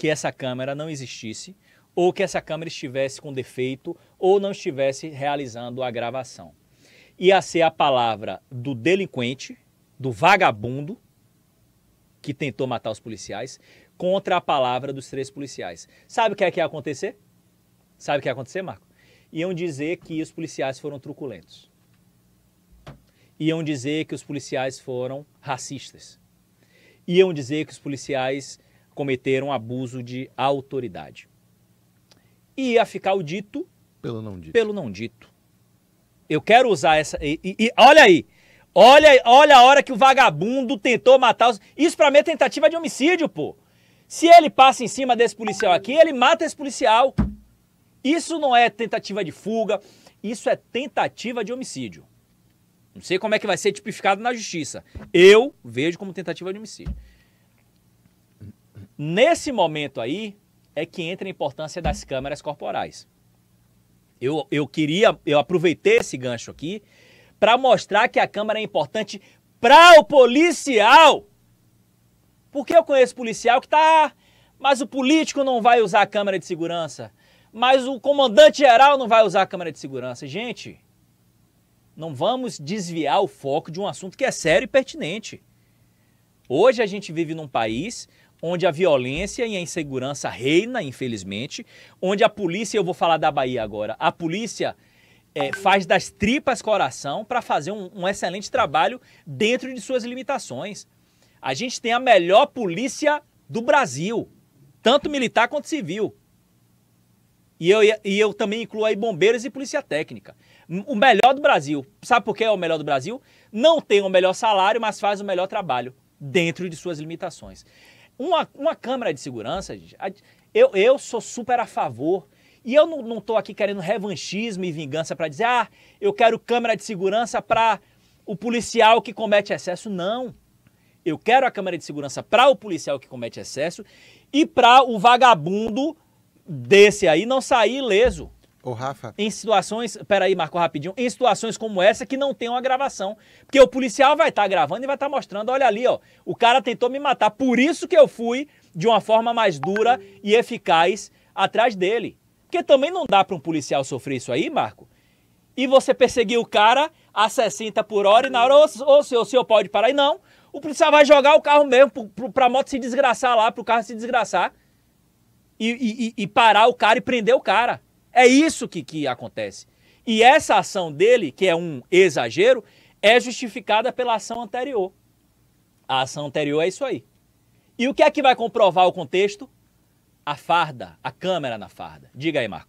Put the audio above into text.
que essa câmera não existisse, ou que essa câmera estivesse com defeito, ou não estivesse realizando a gravação. Ia ser a palavra do delinquente, do vagabundo, que tentou matar os policiais, contra a palavra dos três policiais. Sabe o que é que ia acontecer? Sabe o que ia acontecer, Marco? Iam dizer que os policiais foram truculentos. Iam dizer que os policiais foram racistas. Iam dizer que os policiais cometeram abuso de autoridade. E ia ficar o dito pelo não dito. Pelo não dito. Eu quero usar essa. E, e, e olha aí. Olha, olha a hora que o vagabundo tentou matar os. Isso para mim é tentativa de homicídio, pô. Se ele passa em cima desse policial aqui, ele mata esse policial. Isso não é tentativa de fuga, isso é tentativa de homicídio. Não sei como é que vai ser tipificado na justiça. Eu vejo como tentativa de homicídio. Nesse momento aí é que entra a importância das câmeras corporais. Eu, eu queria, eu aproveitei esse gancho aqui para mostrar que a câmera é importante para o policial. Porque eu conheço policial que tá, mas o político não vai usar a câmera de segurança, mas o comandante geral não vai usar a câmera de segurança. Gente, não vamos desviar o foco de um assunto que é sério e pertinente. Hoje a gente vive num país onde a violência e a insegurança reina, infelizmente, onde a polícia, eu vou falar da Bahia agora, a polícia é, faz das tripas coração para fazer um, um excelente trabalho dentro de suas limitações. A gente tem a melhor polícia do Brasil, tanto militar quanto civil. E eu, e eu também incluo aí bombeiros e polícia técnica. O melhor do Brasil. Sabe por que é o melhor do Brasil? Não tem o melhor salário, mas faz o melhor trabalho dentro de suas limitações. Uma, uma câmera de segurança, eu, eu sou super a favor. E eu não estou aqui querendo revanchismo e vingança para dizer, ah, eu quero câmera de segurança para o policial que comete excesso. Não. Eu quero a câmera de segurança para o policial que comete excesso e para o vagabundo desse aí não sair ileso. Ô, Rafa. Em situações. Peraí, Marco, rapidinho. Em situações como essa que não tem uma gravação. Porque o policial vai estar tá gravando e vai estar tá mostrando: olha ali, ó. O cara tentou me matar. Por isso que eu fui de uma forma mais dura e eficaz atrás dele. Porque também não dá para um policial sofrer isso aí, Marco. E você perseguir o cara a 60 por hora e na hora, ô, ô senhor, o senhor pode parar. E não. O policial vai jogar o carro mesmo para a moto se desgraçar lá, para o carro se desgraçar. E, e, e parar o cara e prender o cara. É isso que, que acontece. E essa ação dele, que é um exagero, é justificada pela ação anterior. A ação anterior é isso aí. E o que é que vai comprovar o contexto? A farda, a câmera na farda. Diga aí, Marco.